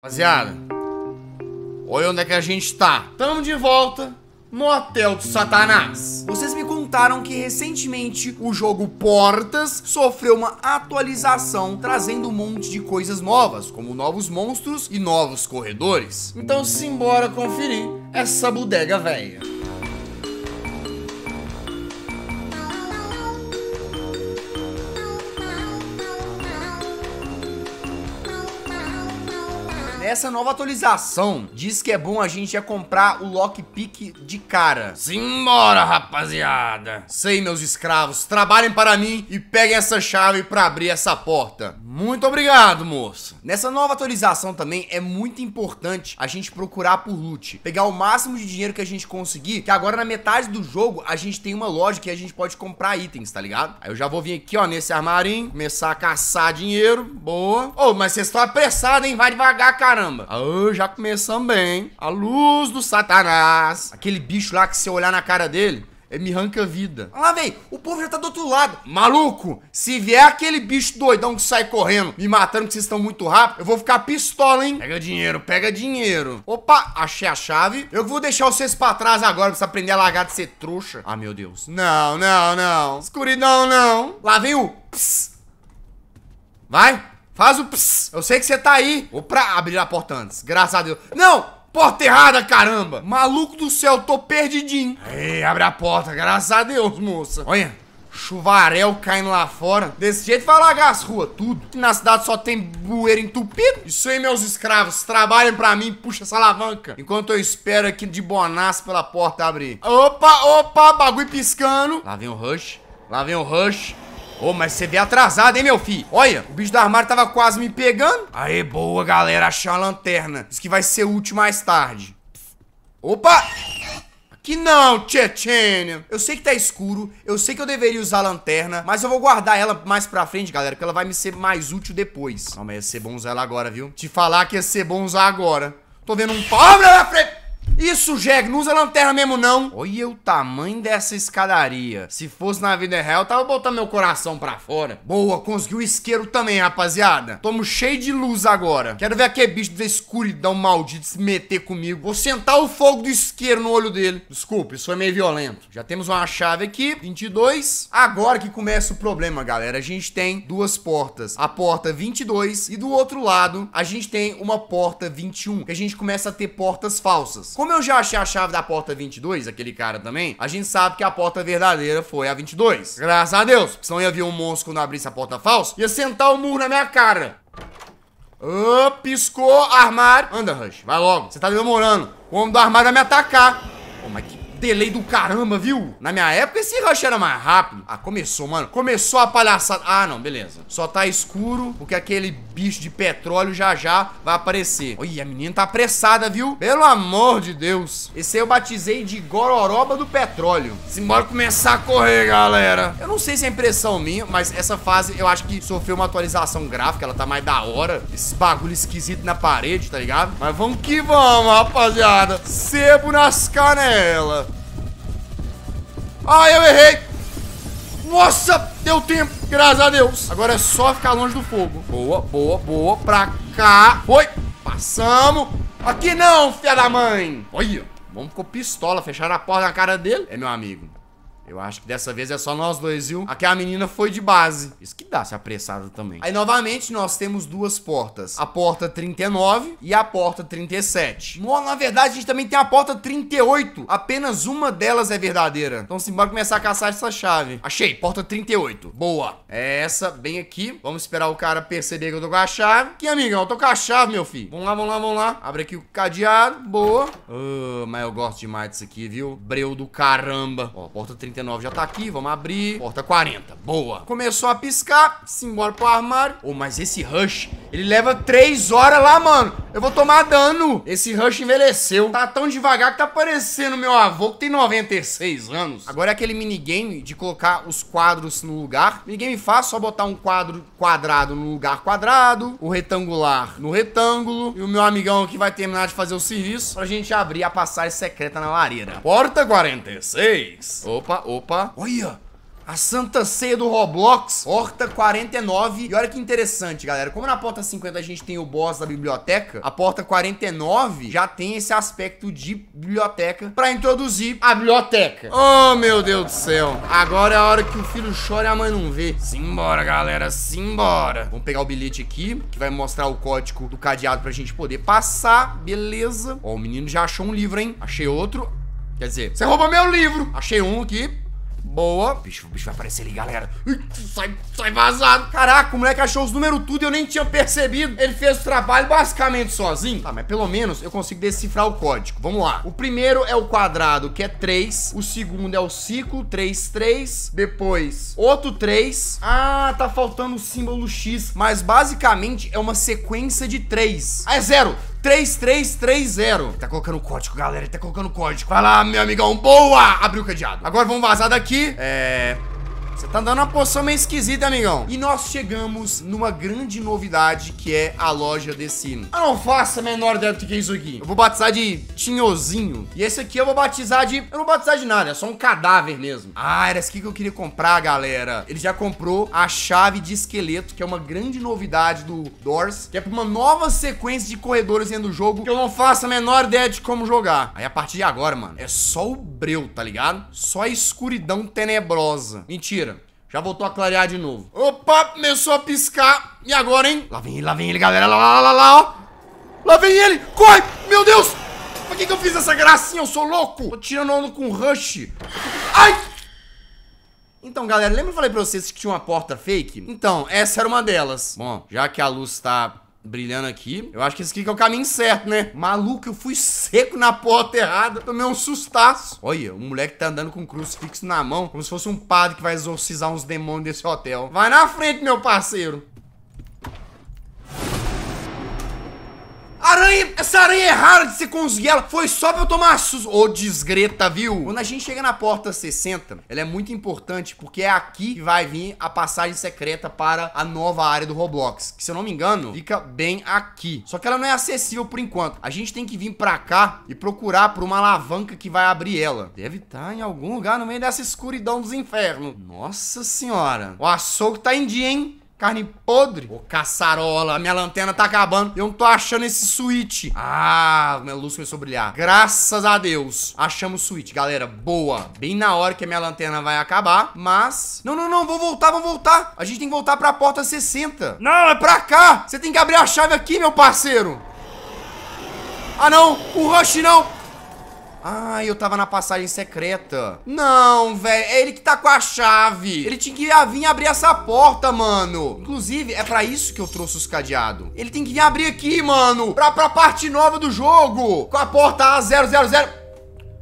Rapaziada, olha onde é que a gente tá. Tamo de volta no Hotel do Satanás. Vocês me contaram que recentemente o jogo Portas sofreu uma atualização, trazendo um monte de coisas novas, como novos monstros e novos corredores. Então simbora conferir essa bodega velha. essa nova atualização diz que é bom a gente já comprar o lockpick de cara. Simbora, rapaziada. Sei, meus escravos, trabalhem para mim e peguem essa chave para abrir essa porta. Muito obrigado, moço. Nessa nova atualização também é muito importante a gente procurar por loot. Pegar o máximo de dinheiro que a gente conseguir, que agora na metade do jogo a gente tem uma loja que a gente pode comprar itens, tá ligado? Aí eu já vou vir aqui, ó, nesse armarinho, começar a caçar dinheiro. Boa. Ô, oh, mas vocês estão apressados, hein? Vai devagar, caramba. Ah, oh, já começamos bem, hein? A luz do satanás. Aquele bicho lá que se olhar na cara dele... É, me arranca a vida. Olha lá, velho, o povo já tá do outro lado. Maluco, se vier aquele bicho doidão que sai correndo, me matando que vocês estão muito rápido, eu vou ficar pistola, hein? Pega dinheiro, pega dinheiro. Opa, achei a chave. Eu vou deixar vocês pra trás agora, pra você aprender a largar de ser trouxa. Ah, meu Deus. Não, não, não. Escuridão, não. Lá vem o ps. Vai, faz o ps. Eu sei que você tá aí. Vou pra abrir a porta antes. Graças a Deus. Não! Porta errada, caramba! Maluco do céu, tô perdidinho. Ei, abre a porta, graças a Deus, moça. Olha, chuvarel caindo lá fora. Desse jeito vai alagar as ruas, tudo. na cidade só tem bueiro entupido. Isso aí, meus escravos, trabalhem pra mim, puxa essa alavanca. Enquanto eu espero aqui de bonaço pela porta abrir. Opa, opa, bagulho piscando. Lá vem o rush, lá vem o rush. Ô, oh, mas você veio atrasado, hein, meu filho? Olha, o bicho do armário tava quase me pegando. Aê, boa, galera, achar a lanterna. Diz que vai ser útil mais tarde. Opa! Que não, Tchetchênia. Eu sei que tá escuro, eu sei que eu deveria usar a lanterna, mas eu vou guardar ela mais pra frente, galera, porque ela vai me ser mais útil depois. Calma, ia ser bom usar ela agora, viu? Te falar que ia ser bom usar agora. Tô vendo um pobre na frente. Isso, Jeg, não usa lanterna mesmo não. Olha o tamanho dessa escadaria. Se fosse na vida real, tava botando meu coração pra fora. Boa, conseguiu o isqueiro também, rapaziada. Tamo cheio de luz agora. Quero ver aquele bicho da escuridão maldito se meter comigo. Vou sentar o fogo do isqueiro no olho dele. Desculpa, isso foi é meio violento. Já temos uma chave aqui, 22. Agora que começa o problema, galera. A gente tem duas portas. A porta 22 e do outro lado a gente tem uma porta 21. Que a gente começa a ter portas falsas. Como como eu já achei a chave da porta 22, aquele cara também, a gente sabe que a porta verdadeira foi a 22. Graças a Deus, Se senão ia vir um monstro quando abrisse a porta falsa, ia sentar o um na minha cara. Oh, piscou, armário. Anda, Rush, vai logo. Você tá demorando. O homem do armário vai me atacar. Oh, mas que delay do caramba, viu? Na minha época, esse rush era mais rápido. Ah, começou, mano. Começou a palhaçada. Ah, não, beleza. Só tá escuro, porque aquele bicho de petróleo já já vai aparecer. Oi, a menina tá apressada, viu? Pelo amor de Deus. Esse aí eu batizei de gororoba do petróleo. Simbora começar a correr, galera. Eu não sei se é impressão minha, mas essa fase eu acho que sofreu uma atualização gráfica. Ela tá mais da hora. Esses bagulho esquisito na parede, tá ligado? Mas vamos que vamos, rapaziada. Sebo nas canelas. ai eu errei. Nossa, deu tempo. Graças a Deus. Agora é só ficar longe do fogo. Boa, boa, boa. Pra cá. Foi. Passamos. Aqui não, filha da mãe. Olha. Vamos ficou pistola. Fecharam a porta na cara dele. É, meu amigo. Eu acho que dessa vez é só nós dois, viu? Aqui a menina foi de base. Isso que dá se apressado também. Aí, novamente, nós temos duas portas. A porta 39 e a porta 37. Bom, na verdade, a gente também tem a porta 38. Apenas uma delas é verdadeira. Então, bora começar a caçar essa chave. Achei, porta 38. Boa. É essa, bem aqui. Vamos esperar o cara perceber que eu tô com a chave. Aqui, amigão, eu tô com a chave, meu filho. Vamos lá, vamos lá, vamos lá. Abre aqui o cadeado. Boa. Oh, mas eu gosto demais disso aqui, viu? Breu do caramba. Ó, porta 38 já tá aqui, vamos abrir. Porta 40, boa. Começou a piscar, simbora pro armário. Ô, oh, mas esse rush, ele leva 3 horas lá, mano. Eu vou tomar dano. Esse rush envelheceu. Tá tão devagar que tá parecendo meu avô que tem 96 anos. Agora é aquele minigame de colocar os quadros no lugar. Minigame fácil, só botar um quadro quadrado no lugar quadrado, o retangular no retângulo. E o meu amigão aqui vai terminar de fazer o serviço pra gente abrir a passagem secreta na lareira. Porta 46. Opa, opa. Olha! A Santa Ceia do Roblox, Porta 49. E olha que interessante, galera. Como na porta 50 a gente tem o boss da biblioteca, a porta 49 já tem esse aspecto de biblioteca pra introduzir a biblioteca. Oh, meu Deus do céu. Agora é a hora que o filho chora e a mãe não vê. Simbora, galera, simbora. Vamos pegar o bilhete aqui, que vai mostrar o código do cadeado pra gente poder passar. Beleza. Ó, oh, o menino já achou um livro, hein? Achei outro. Quer dizer, você roubou meu livro. Achei um aqui. Boa. Bicho, o bicho vai aparecer ali, galera. Sai, sai vazado. Caraca, o moleque achou os números tudo e eu nem tinha percebido. Ele fez o trabalho basicamente sozinho. Tá, mas pelo menos eu consigo decifrar o código. Vamos lá. O primeiro é o quadrado, que é 3. O segundo é o ciclo, 3, 3. Depois, outro 3. Ah, tá faltando o símbolo X. Mas basicamente é uma sequência de 3. Ah, é zero. 3330. Tá colocando código, galera. Ele tá colocando código. Vai lá, meu amigão. Boa! Abriu o cadeado. Agora vamos vazar daqui. É... Você tá dando uma poção meio esquisita, amigão. E nós chegamos numa grande novidade que é a loja sino. Eu não faço a menor ideia do que é isso aqui. Eu vou batizar de Tinhozinho. E esse aqui eu vou batizar de... Eu não vou batizar de nada, é só um cadáver mesmo. Ah, era esse aqui que eu queria comprar, galera. Ele já comprou a chave de esqueleto, que é uma grande novidade do Doors, que é pra uma nova sequência de corredores dentro do jogo que eu não faço a menor ideia de como jogar. Aí a partir de agora, mano, é só o breu, tá ligado? Só a escuridão tenebrosa. Mentira. Já voltou a clarear de novo. Opa, começou a piscar. E agora, hein? Lá vem ele, lá vem ele, galera. Lá, lá, lá, lá, ó. Lá vem ele. Corre! Meu Deus! Por que, que eu fiz essa gracinha? Eu sou louco. Tô tirando onda com rush. Ai! Então, galera, lembra que eu falei pra vocês que tinha uma porta fake? Então, essa era uma delas. Bom, já que a luz tá brilhando aqui. Eu acho que esse aqui que é o caminho certo, né? Maluco, eu fui seco na porta errada, tomei um sustaço. Olha, um moleque tá andando com um crucifixo na mão, como se fosse um padre que vai exorcizar uns demônios desse hotel. Vai na frente, meu parceiro. Aranha, essa aranha é rara de você conseguir ela. Foi só pra eu tomar susto. Ô, oh, desgreta, viu? Quando a gente chega na porta 60, ela é muito importante, porque é aqui que vai vir a passagem secreta para a nova área do Roblox. Que, se eu não me engano, fica bem aqui. Só que ela não é acessível por enquanto. A gente tem que vir pra cá e procurar por uma alavanca que vai abrir ela. Deve estar tá em algum lugar no meio dessa escuridão dos infernos. Nossa senhora. O açougue tá em dia, hein? carne podre. Ô, caçarola, minha lanterna tá acabando. Eu não tô achando esse suíte. Ah, minha luz começou a brilhar. Graças a Deus. Achamos o suíte, galera. Boa. Bem na hora que a minha lanterna vai acabar, mas... Não, não, não. Vou voltar, vou voltar. A gente tem que voltar pra porta 60. Não, é pra cá. Você tem que abrir a chave aqui, meu parceiro. Ah, não. O rush não. Ah, eu tava na passagem secreta. Não, velho. É ele que tá com a chave. Ele tinha que vir abrir essa porta, mano. Inclusive, é pra isso que eu trouxe os cadeados. Ele tem que vir abrir aqui, mano. Pra, pra parte nova do jogo. Com a porta A000.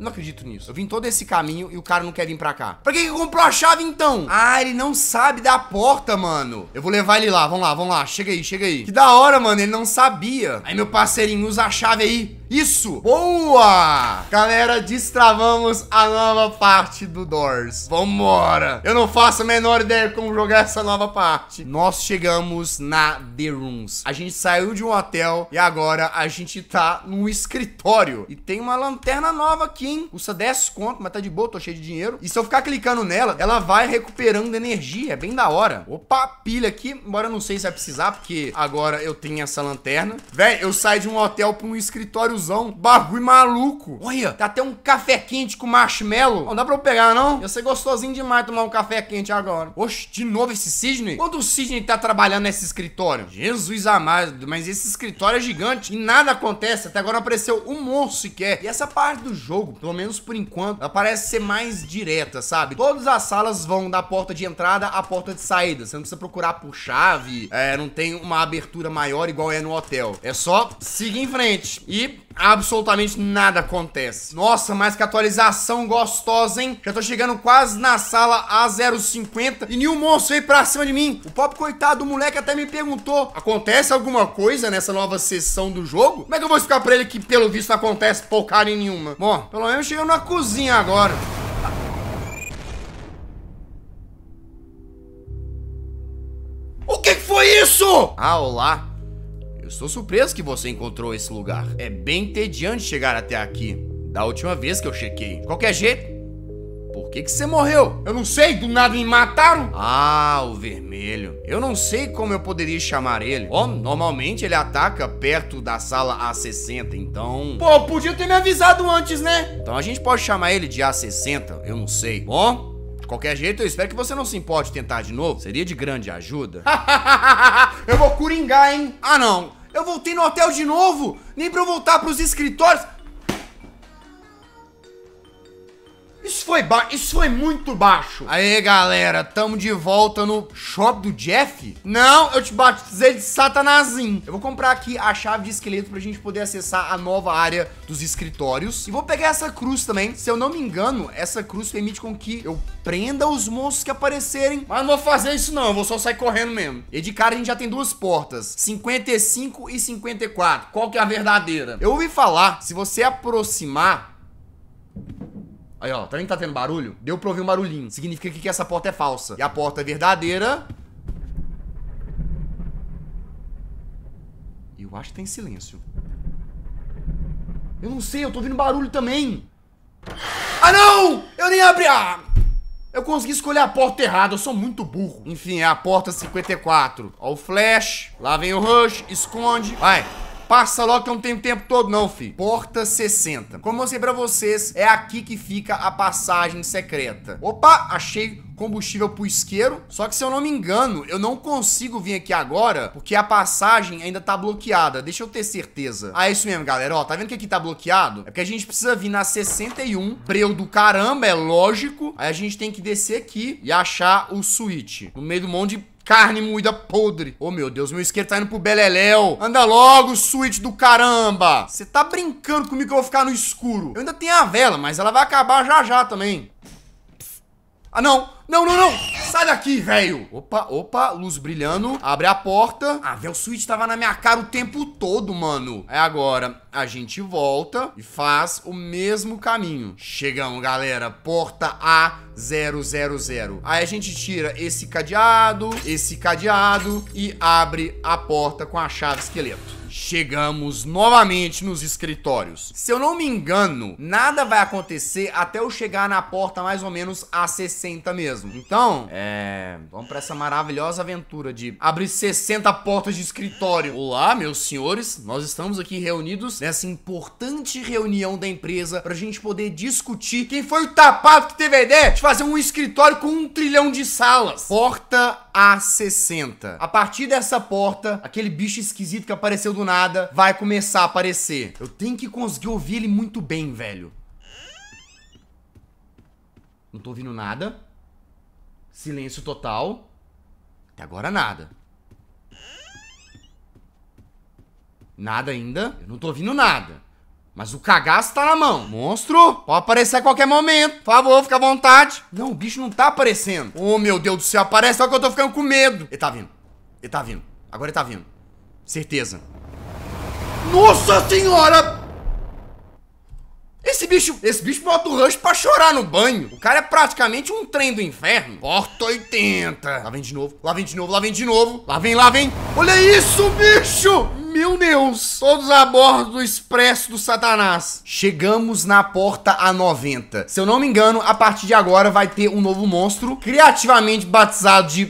Não acredito nisso. Eu vim todo esse caminho e o cara não quer vir pra cá. Pra que que comprou a chave, então? Ah, ele não sabe da porta, mano. Eu vou levar ele lá. Vamos lá, vamos lá. Chega aí, chega aí. Que da hora, mano. Ele não sabia. Aí, meu parceirinho, usa a chave aí. Isso! Boa! Galera, destravamos a nova parte do Doors. Vambora! Eu não faço a menor ideia como jogar essa nova parte. Nós chegamos na The Rooms. A gente saiu de um hotel e agora a gente tá no escritório. E tem uma lanterna nova aqui, hein? Custa 10 conto, mas tá de boa, tô cheio de dinheiro. E se eu ficar clicando nela, ela vai recuperando energia. É bem da hora. Opa, pilha aqui. Embora eu não sei se vai precisar, porque agora eu tenho essa lanterna. Véi, eu saio de um hotel pra um escritório cározão. Bagulho maluco. Olha, tá até um café quente com marshmallow. Não dá pra eu pegar, não? Ia ser gostosinho demais tomar um café quente agora. Oxe, de novo esse Sidney? Quando o Sidney tá trabalhando nesse escritório? Jesus amado, mas esse escritório é gigante e nada acontece. Até agora apareceu um monstro sequer. E essa parte do jogo, pelo menos por enquanto, ela parece ser mais direta, sabe? Todas as salas vão da porta de entrada à porta de saída. Você não precisa procurar por chave, é, não tem uma abertura maior igual é no hotel. É só seguir em frente. E absolutamente nada acontece. Nossa, mas que atualização gostosa, hein? Já tô chegando quase na sala A050 e nenhum monstro veio pra cima de mim. O pop coitado do moleque até me perguntou, acontece alguma coisa nessa nova sessão do jogo? Como é que eu vou explicar pra ele que pelo visto não acontece porcaria nenhuma? Bom, pelo menos chegando na cozinha agora. O que, que foi isso? Ah, olá estou surpreso que você encontrou esse lugar. É bem tediante chegar até aqui. Da última vez que eu chequei. De qualquer jeito, por que, que você morreu? Eu não sei, do nada me mataram. Ah, o vermelho. Eu não sei como eu poderia chamar ele. Bom, normalmente ele ataca perto da sala A60, então. Pô, podia ter me avisado antes, né? Então a gente pode chamar ele de A60, eu não sei. Bom. de Qualquer jeito, eu espero que você não se importe tentar de novo. Seria de grande ajuda. eu vou curingar, hein? Ah, não. Eu voltei no hotel de novo! Nem pra eu voltar pros escritórios! Isso foi, ba isso foi muito baixo. Aê, galera, tamo de volta no shop do Jeff? Não, eu te batizei de satanazinho. Eu vou comprar aqui a chave de esqueleto pra gente poder acessar a nova área dos escritórios. E vou pegar essa cruz também. Se eu não me engano, essa cruz permite com que eu prenda os monstros que aparecerem. Mas não vou fazer isso não, eu vou só sair correndo mesmo. E de cara a gente já tem duas portas, 55 e 54. Qual que é a verdadeira? Eu ouvi falar, se você aproximar Aí, ó, também tá, tá tendo barulho? Deu pra ouvir um barulhinho. Significa que essa porta é falsa. E a porta é verdadeira. Eu acho que tem tá silêncio. Eu não sei, eu tô ouvindo barulho também. Ah, não! Eu nem abri a... Eu consegui escolher a porta errada, eu sou muito burro. Enfim, é a porta 54. Ó o flash, lá vem o rush, esconde. Vai. Passa logo que eu não tenho tempo todo não, filho. Porta 60. Como eu sei pra vocês, é aqui que fica a passagem secreta. Opa, achei combustível pro isqueiro. Só que se eu não me engano, eu não consigo vir aqui agora, porque a passagem ainda tá bloqueada. Deixa eu ter certeza. Ah, é isso mesmo, galera. Ó, tá vendo que aqui tá bloqueado? É porque a gente precisa vir na 61. Preu do caramba, é lógico. Aí a gente tem que descer aqui e achar o switch. No meio do monte de carne moída podre. Ô, oh, meu Deus, meu isqueiro tá indo pro beleléu. Anda logo, suíte do caramba. Você tá brincando comigo que eu vou ficar no escuro. Eu ainda tenho a vela, mas ela vai acabar já já também. Ah, não. Não, não, não! Sai daqui, velho! Opa, opa, luz brilhando. Abre a porta. Ah, velho, o Switch tava na minha cara o tempo todo, mano. É agora, a gente volta e faz o mesmo caminho. Chegamos, galera. Porta A000. Aí a gente tira esse cadeado, esse cadeado e abre a porta com a chave esqueleto chegamos novamente nos escritórios. Se eu não me engano, nada vai acontecer até eu chegar na porta mais ou menos a 60 mesmo. Então, é... Vamos pra essa maravilhosa aventura de abrir 60 portas de escritório. Olá, meus senhores. Nós estamos aqui reunidos nessa importante reunião da empresa pra gente poder discutir quem foi o tapado que teve a ideia de fazer um escritório com um trilhão de salas. Porta a 60. A partir dessa porta, aquele bicho esquisito que apareceu do nada vai começar a aparecer. Eu tenho que conseguir ouvir ele muito bem, velho. Não tô ouvindo nada. Silêncio total. Até agora nada. Nada ainda. Eu não tô ouvindo nada. Mas o cagaço tá na mão. Monstro, pode aparecer a qualquer momento. Por favor, fica à vontade. Não, o bicho não tá aparecendo. Oh, meu Deus do céu, aparece só que eu tô ficando com medo. Ele tá vindo. Ele tá vindo. Agora ele tá vindo. Certeza. Nossa senhora! Esse bicho, esse bicho bota o Rush pra chorar no banho. O cara é praticamente um trem do inferno. Porta 80. Lá vem de novo, lá vem de novo, lá vem de novo. Lá vem, lá vem. Olha isso, bicho! Meu Deus, todos a bordo do expresso do Satanás. Chegamos na porta a 90. Se eu não me engano, a partir de agora vai ter um novo monstro, criativamente batizado de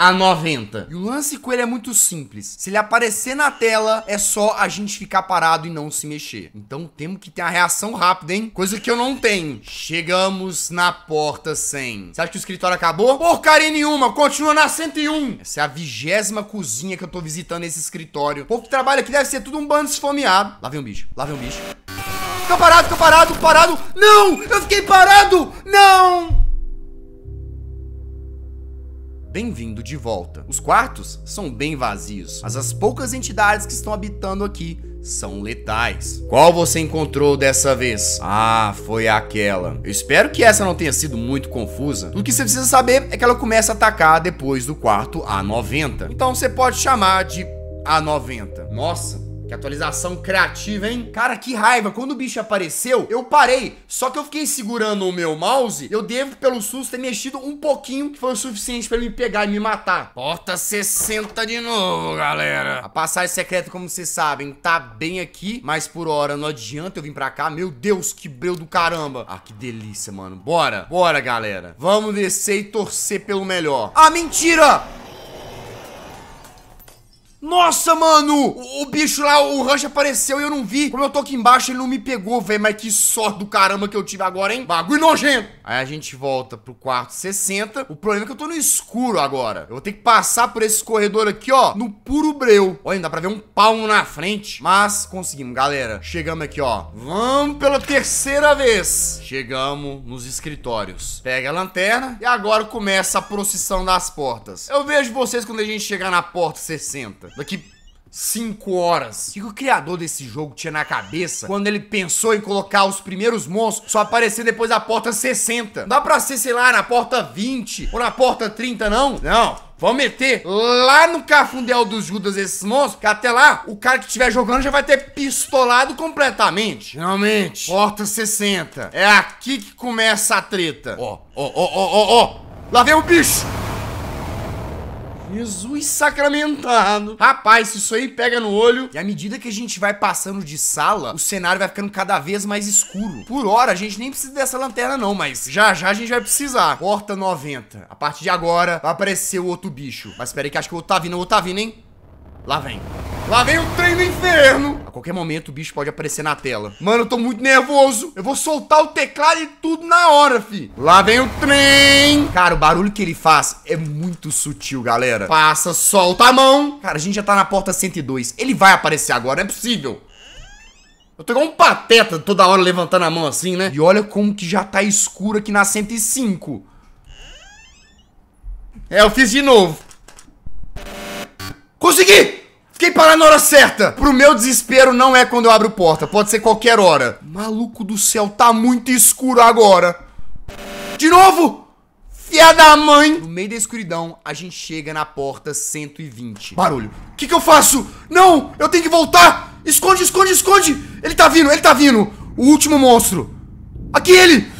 a 90. E o lance com ele é muito simples. Se ele aparecer na tela, é só a gente ficar parado e não se mexer. Então temos que ter a reação rápida, hein? Coisa que eu não tenho. Chegamos na porta 100. Você acha que o escritório acabou? Porcaria nenhuma, continua na 101. Essa é a vigésima cozinha que eu tô visitando esse escritório. O povo que trabalha aqui deve ser tudo um bando esfomeado. Lá vem um bicho, lá vem um bicho. Fica parado, fica parado, parado. Não, eu fiquei parado. Não. Bem-vindo de volta. Os quartos são bem vazios, mas as poucas entidades que estão habitando aqui são letais. Qual você encontrou dessa vez? Ah, foi aquela. Eu espero que essa não tenha sido muito confusa. O que você precisa saber é que ela começa a atacar depois do quarto A90. Então você pode chamar de A90. Nossa, que atualização criativa, hein? Cara, que raiva. Quando o bicho apareceu, eu parei. Só que eu fiquei segurando o meu mouse. Eu devo, pelo susto, ter mexido um pouquinho, que foi o suficiente pra ele me pegar e me matar. Porta 60 de novo, galera. A passagem secreta, como vocês sabem, tá bem aqui. Mas por hora não adianta eu vim pra cá. Meu Deus, que breu do caramba. Ah, que delícia, mano. Bora. Bora, galera. Vamos descer e torcer pelo melhor. Ah, mentira! Nossa, mano! O, o, bicho lá, o Rush apareceu e eu não vi. Como eu tô aqui embaixo, ele não me pegou, velho. Mas que sorte do caramba que eu tive agora, hein? Bagulho nojento! Aí a gente volta pro quarto 60. O problema é que eu tô no escuro agora. Eu vou ter que passar por esse corredor aqui, ó, no puro breu. Olha, dá pra ver um palmo na frente. Mas conseguimos, galera. Chegamos aqui, ó. Vamos pela terceira vez. Chegamos nos escritórios. Pega a lanterna e agora começa a procissão das portas. Eu vejo vocês quando a gente chegar na porta 60. Daqui cinco horas. O que o criador desse jogo tinha na cabeça quando ele pensou em colocar os primeiros monstros só aparecer depois da porta 60? Não dá pra ser, sei lá, na porta 20 ou na porta 30, não? Não. Vamos meter lá no cafundel dos Judas esses monstros, que até lá o cara que estiver jogando já vai ter pistolado completamente. Finalmente. Porta 60. É aqui que começa a treta. Ó, ó, ó, ó, ó, ó. Lá vem o bicho. Jesus sacramentado. Rapaz, isso aí pega no olho. E à medida que a gente vai passando de sala, o cenário vai ficando cada vez mais escuro. Por hora, a gente nem precisa dessa lanterna não, mas já já a gente vai precisar. Porta 90. A partir de agora, vai aparecer o outro bicho. Mas espera aí que acho que o outro tá vindo. O outro tá vindo, hein? Lá vem. Lá vem o trem do inferno. A qualquer momento o bicho pode aparecer na tela. Mano, eu tô muito nervoso. Eu vou soltar o teclado e tudo na hora, fi. Lá vem o trem. Cara, o barulho que ele faz é muito sutil, galera. Passa, solta a mão. Cara, a gente já tá na porta 102. Ele vai aparecer agora, não é possível. Eu tô igual um pateta toda hora levantando a mão assim, né? E olha como que já tá escuro aqui na 105. É, eu fiz de novo. Consegui! Fiquei parar na hora certa. Pro meu desespero, não é quando eu abro porta. Pode ser qualquer hora. Maluco do céu, tá muito escuro agora. De novo? Fia da mãe! No meio da escuridão, a gente chega na porta 120. Barulho. O que, que eu faço? Não! Eu tenho que voltar! Esconde, esconde, esconde! Ele tá vindo, ele tá vindo! O último monstro! Aqui ele!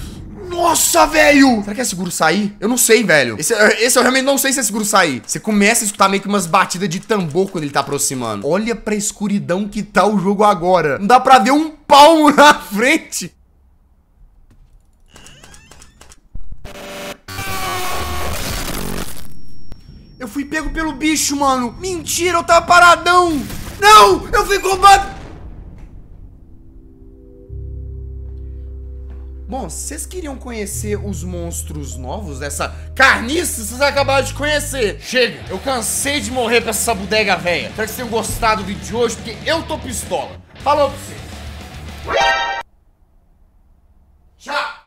Nossa, velho! Será que é seguro sair? Eu não sei, velho. Esse, eh, esse eu realmente não sei se é seguro sair. Você começa a escutar meio que umas batidas de tambor quando ele tá aproximando. Olha pra escuridão que tá o jogo agora. Não dá pra ver um palmo na frente. Eu fui pego pelo bicho, mano. Mentira, eu tava paradão. Não, eu fui combatido. Bom, vocês queriam conhecer os monstros novos? Essa carniça vocês acabaram de conhecer. Chega, eu cansei de morrer pra essa bodega velha. Espero que vocês tenham gostado do vídeo de hoje, porque eu tô pistola. Falou pra vocês.